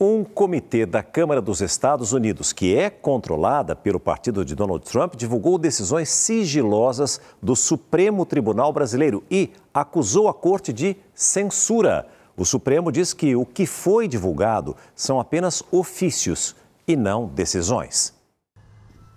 Um comitê da Câmara dos Estados Unidos, que é controlada pelo partido de Donald Trump, divulgou decisões sigilosas do Supremo Tribunal Brasileiro e acusou a corte de censura. O Supremo diz que o que foi divulgado são apenas ofícios e não decisões.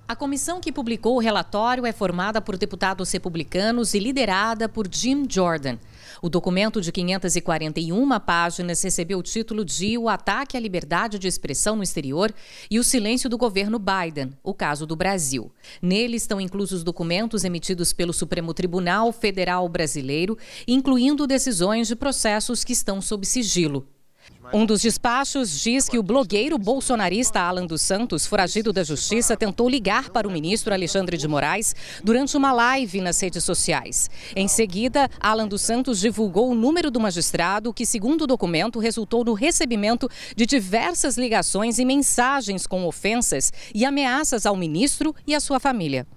A comissão que publicou o relatório é formada por deputados republicanos e liderada por Jim Jordan. O documento de 541 páginas recebeu o título de O Ataque à Liberdade de Expressão no Exterior e o Silêncio do Governo Biden, o caso do Brasil. Nele estão inclusos documentos emitidos pelo Supremo Tribunal Federal Brasileiro, incluindo decisões de processos que estão sob sigilo. Um dos despachos diz que o blogueiro bolsonarista Alan dos Santos, foragido da Justiça, tentou ligar para o ministro Alexandre de Moraes durante uma live nas redes sociais. Em seguida, Alan dos Santos divulgou o número do magistrado, que, segundo o documento, resultou no recebimento de diversas ligações e mensagens com ofensas e ameaças ao ministro e à sua família.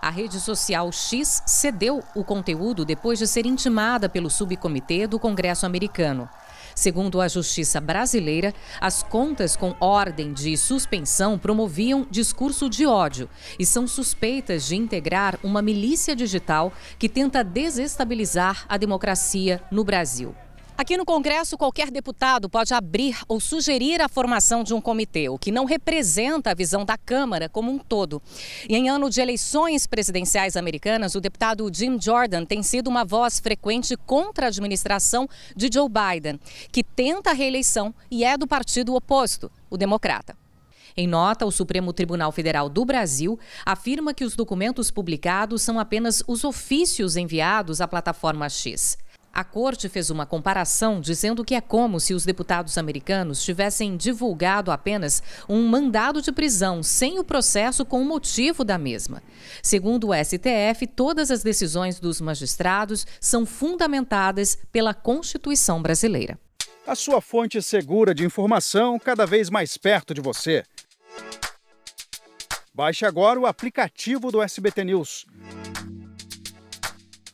A rede social X cedeu o conteúdo depois de ser intimada pelo subcomitê do Congresso americano. Segundo a Justiça brasileira, as contas com ordem de suspensão promoviam discurso de ódio e são suspeitas de integrar uma milícia digital que tenta desestabilizar a democracia no Brasil. Aqui no Congresso, qualquer deputado pode abrir ou sugerir a formação de um comitê, o que não representa a visão da Câmara como um todo. E em ano de eleições presidenciais americanas, o deputado Jim Jordan tem sido uma voz frequente contra a administração de Joe Biden, que tenta a reeleição e é do partido oposto, o Democrata. Em nota, o Supremo Tribunal Federal do Brasil afirma que os documentos publicados são apenas os ofícios enviados à plataforma X. A corte fez uma comparação dizendo que é como se os deputados americanos tivessem divulgado apenas um mandado de prisão sem o processo com o motivo da mesma. Segundo o STF, todas as decisões dos magistrados são fundamentadas pela Constituição brasileira. A sua fonte segura de informação cada vez mais perto de você. Baixe agora o aplicativo do SBT News.